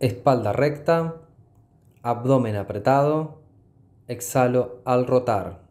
espalda recta, abdomen apretado, exhalo al rotar.